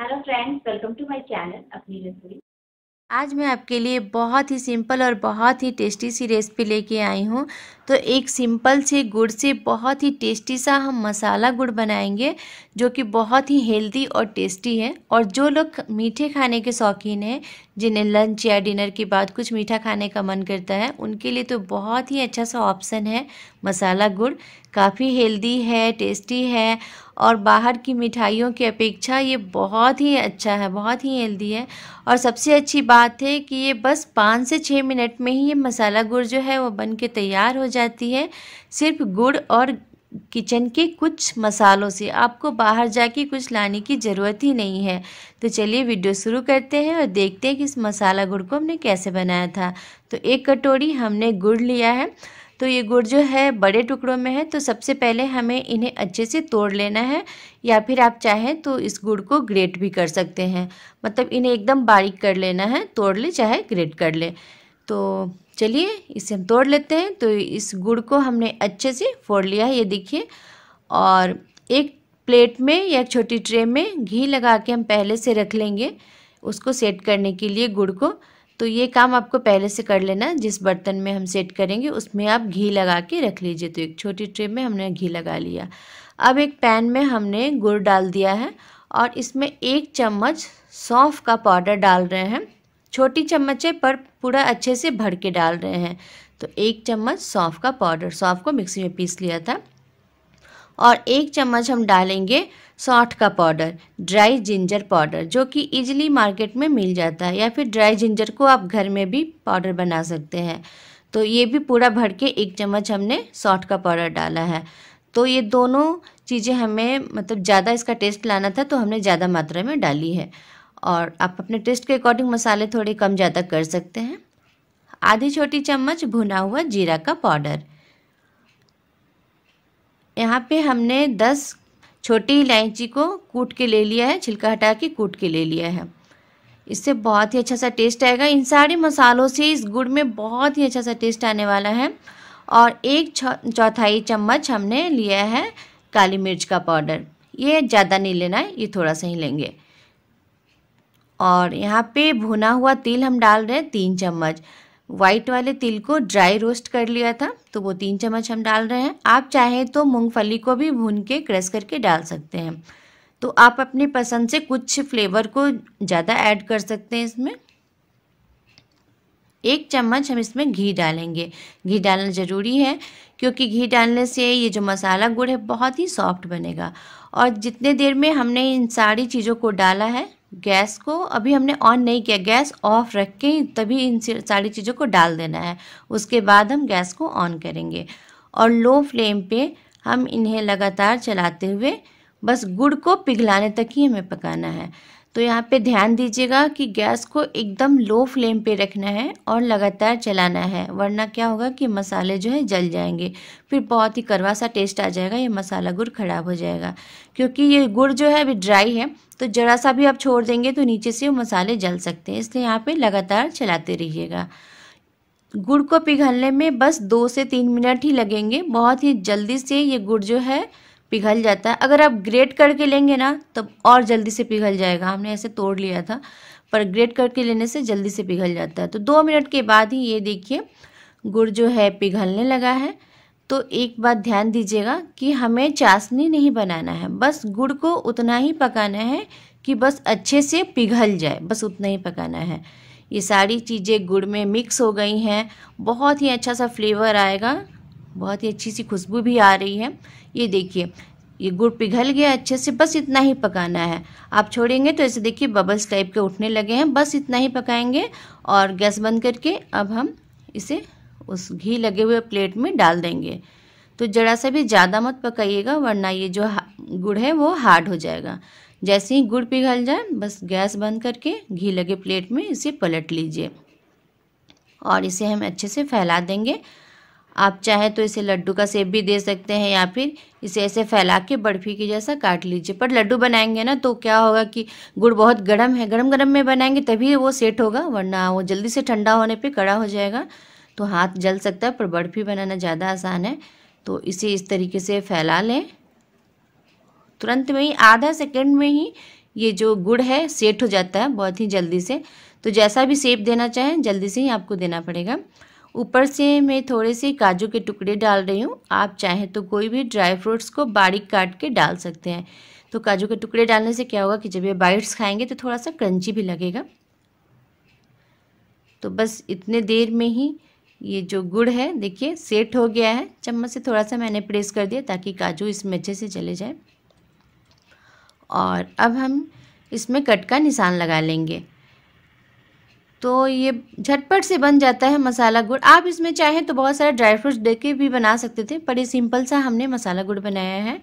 hello friends welcome to my channel अपनी रसोई आज मैं आपके लिए बहुत ही सिंपल और बहुत ही टेस्टी सी रेसिपी लेके आई हूँ तो एक सिंपल से गुड़ से बहुत ही टेस्टी सा हम मसाला गुड़ बनाएंगे जो कि बहुत ही हेल्दी और टेस्टी है और जो लोग मीठे खाने के शौकीन हैं जिन्हें लंच या डिनर के बाद कुछ मीठा खाने का मन करता है उनके लिए तो बहुत ही अच्छा सा ऑप्शन है मसाला गुड़ काफ़ी हेल्दी है टेस्टी है और बाहर की मिठाइयों की अपेक्षा ये बहुत ही अच्छा है बहुत ही हेल्दी है और सबसे अच्छी बात है कि ये बस पाँच से छः मिनट में ही ये मसाला गुड़ जो है वो बन के तैयार हो जाए जाती है सिर्फ गुड़ और किचन के कुछ मसालों से आपको बाहर जाके कुछ लाने की ज़रूरत ही नहीं है तो चलिए वीडियो शुरू करते हैं और देखते हैं कि इस मसाला गुड़ को हमने कैसे बनाया था तो एक कटोरी हमने गुड़ लिया है तो ये गुड़ जो है बड़े टुकड़ों में है तो सबसे पहले हमें इन्हें अच्छे से तोड़ लेना है या फिर आप चाहें तो इस गुड़ को ग्रेट भी कर सकते हैं मतलब इन्हें एकदम बारीक कर लेना है तोड़ ले चाहे ग्रेट कर ले तो चलिए इसे हम तोड़ लेते हैं तो इस गुड़ को हमने अच्छे से फोड़ लिया है ये देखिए और एक प्लेट में या एक छोटी ट्रे में घी लगा के हम पहले से रख लेंगे उसको सेट करने के लिए गुड़ को तो ये काम आपको पहले से कर लेना जिस बर्तन में हम सेट करेंगे उसमें आप घी लगा के रख लीजिए तो एक छोटी ट्रे में हमने घी लगा लिया अब एक पैन में हमने गुड़ डाल दिया है और इसमें एक चम्मच सौंफ का पाउडर डाल रहे हैं छोटी चम्मचें पर पूरा अच्छे से भर के डाल रहे हैं तो एक चम्मच सौंफ का पाउडर सौंफ को मिक्सी में पीस लिया था और एक चम्मच हम डालेंगे सौठ का पाउडर ड्राई जिंजर पाउडर जो कि इजीली मार्केट में मिल जाता है या फिर ड्राई जिंजर को आप घर में भी पाउडर बना सकते हैं तो ये भी पूरा भर के एक चम्मच हमने सौठ का पाउडर डाला है तो ये दोनों चीज़ें हमें मतलब ज़्यादा इसका टेस्ट लाना था तो हमने ज़्यादा मात्रा में डाली है और आप अपने टेस्ट के अकॉर्डिंग मसाले थोड़े कम ज़्यादा कर सकते हैं आधी छोटी चम्मच भुना हुआ जीरा का पाउडर यहाँ पे हमने 10 छोटी इलायची को कूट के ले लिया है छिलका हटा के कूट के ले लिया है इससे बहुत ही अच्छा सा टेस्ट आएगा इन सारे मसालों से इस गुड़ में बहुत ही अच्छा सा टेस्ट आने वाला है और एक चौथाई चम्मच हमने लिया है काली मिर्च का पाउडर ये ज़्यादा नहीं लेना है ये थोड़ा सा ही लेंगे और यहाँ पे भुना हुआ तिल हम डाल रहे हैं तीन चम्मच व्हाइट वाले तिल को ड्राई रोस्ट कर लिया था तो वो तीन चम्मच हम डाल रहे हैं आप चाहें तो मूंगफली को भी भून के क्रश करके डाल सकते हैं तो आप अपनी पसंद से कुछ फ्लेवर को ज़्यादा ऐड कर सकते हैं इसमें एक चम्मच हम इसमें घी डालेंगे घी डालना ज़रूरी है क्योंकि घी डालने से ये जो मसाला गुड़ है बहुत ही सॉफ्ट बनेगा और जितने देर में हमने इन सारी चीज़ों को डाला है गैस को अभी हमने ऑन नहीं किया गैस ऑफ रख के तभी इन सारी चीज़ों को डाल देना है उसके बाद हम गैस को ऑन करेंगे और लो फ्लेम पे हम इन्हें लगातार चलाते हुए बस गुड़ को पिघलाने तक ही हमें पकाना है तो यहाँ पे ध्यान दीजिएगा कि गैस को एकदम लो फ्लेम पे रखना है और लगातार चलाना है वरना क्या होगा कि मसाले जो है जल जाएंगे फिर बहुत ही करवा सा टेस्ट आ जाएगा ये मसाला गुड़ ख़राब हो जाएगा क्योंकि ये गुड़ जो है अभी ड्राई है तो जरा सा भी आप छोड़ देंगे तो नीचे से मसाले जल सकते हैं इसलिए यहाँ पर लगातार चलाते रहिएगा गुड़ को पिघलने में बस दो से तीन मिनट ही लगेंगे बहुत ही जल्दी से ये गुड़ जो है पिघल जाता है अगर आप ग्रेट करके लेंगे ना तब और जल्दी से पिघल जाएगा हमने ऐसे तोड़ लिया था पर ग्रेट करके लेने से जल्दी से पिघल जाता है तो दो मिनट के बाद ही ये देखिए गुड़ जो है पिघलने लगा है तो एक बात ध्यान दीजिएगा कि हमें चाशनी नहीं बनाना है बस गुड़ को उतना ही पकाना है कि बस अच्छे से पिघल जाए बस उतना ही पकाना है ये सारी चीज़ें गुड़ में मिक्स हो गई हैं बहुत ही अच्छा सा फ्लेवर आएगा बहुत ही अच्छी सी खुशबू भी आ रही है ये देखिए ये गुड़ पिघल गया अच्छे से बस इतना ही पकाना है आप छोड़ेंगे तो ऐसे देखिए बबल्स टाइप के उठने लगे हैं बस इतना ही पकाएंगे और गैस बंद करके अब हम इसे उस घी लगे हुए प्लेट में डाल देंगे तो जरा सा भी ज़्यादा मत पकाइएगा वरना ये जो गुड़ है वो हार्ड हो जाएगा जैसे ही गुड़ पिघल जाए बस गैस बंद करके घी लगे प्लेट में इसे पलट लीजिए और इसे हम अच्छे से फैला देंगे आप चाहे तो इसे लड्डू का सेप भी दे सकते हैं या फिर इसे ऐसे फैला के बर्फी के जैसा काट लीजिए पर लड्डू बनाएंगे ना तो क्या होगा कि गुड़ बहुत गर्म है गर्म गर्म में बनाएंगे तभी वो सेट होगा वरना वो जल्दी से ठंडा होने पे कड़ा हो जाएगा तो हाथ जल सकता है पर बर्फी बनाना ज़्यादा आसान है तो इसे इस तरीके से फैला लें तुरंत में ही आधा सेकेंड में ही ये जो गुड़ है सेट हो जाता है बहुत ही जल्दी से तो जैसा भी सेप देना चाहें जल्दी से ही आपको देना पड़ेगा ऊपर से मैं थोड़े से काजू के टुकड़े डाल रही हूँ आप चाहें तो कोई भी ड्राई फ्रूट्स को बारीक काट के डाल सकते हैं तो काजू के टुकड़े डालने से क्या होगा कि जब ये बाइट्स खाएंगे तो थोड़ा सा क्रंची भी लगेगा तो बस इतने देर में ही ये जो गुड़ है देखिए सेट हो गया है चम्मच से थोड़ा सा मैंने प्रेस कर दिया ताकि काजू इसमें अच्छे से चले जाए और अब हम इसमें कट का निशान लगा लेंगे तो ये झटपट से बन जाता है मसाला गुड़ आप इसमें चाहें तो बहुत सारे ड्राई फ्रूट्स दे के भी बना सकते थे पर ये सिंपल सा हमने मसाला गुड़ बनाया है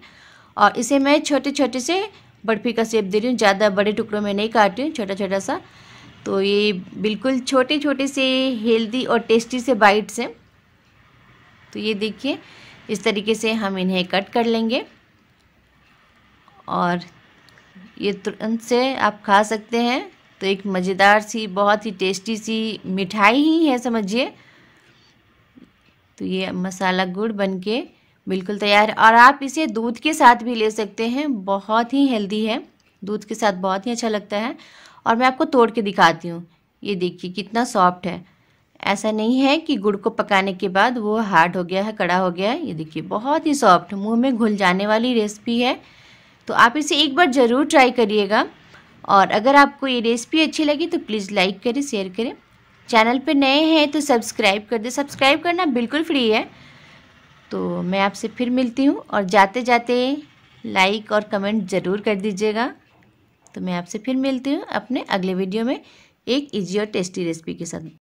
और इसे मैं छोटे छोटे से बर्फ़ी का सेप दे रही हूँ ज़्यादा बड़े टुकड़ों में नहीं काट रही हूँ छोटा छोटा सा तो ये बिल्कुल छोटे छोटे से हेल्दी और टेस्टी से बाइट से तो ये देखिए इस तरीके से हम इन्हें कट कर लेंगे और ये तुरंत से आप खा सकते हैं तो एक मज़ेदार सी बहुत ही टेस्टी सी मिठाई ही है समझिए तो ये मसाला गुड़ बनके बिल्कुल तैयार है और आप इसे दूध के साथ भी ले सकते हैं बहुत ही हेल्दी है दूध के साथ बहुत ही अच्छा लगता है और मैं आपको तोड़ के दिखाती हूँ ये देखिए कितना सॉफ्ट है ऐसा नहीं है कि गुड़ को पकाने के बाद वो हार्ड हो गया है कड़ा हो गया है ये देखिए बहुत ही सॉफ्ट मुंह में घुल जाने वाली रेसिपी है तो आप इसे एक बार ज़रूर ट्राई करिएगा और अगर आपको ये रेसिपी अच्छी लगी तो प्लीज़ लाइक करें शेयर करें चैनल पे नए हैं तो सब्सक्राइब कर दें सब्सक्राइब करना बिल्कुल फ्री है तो मैं आपसे फिर मिलती हूँ और जाते जाते लाइक और कमेंट ज़रूर कर दीजिएगा तो मैं आपसे फिर मिलती हूँ अपने अगले वीडियो में एक ईजी और टेस्टी रेसिपी के साथ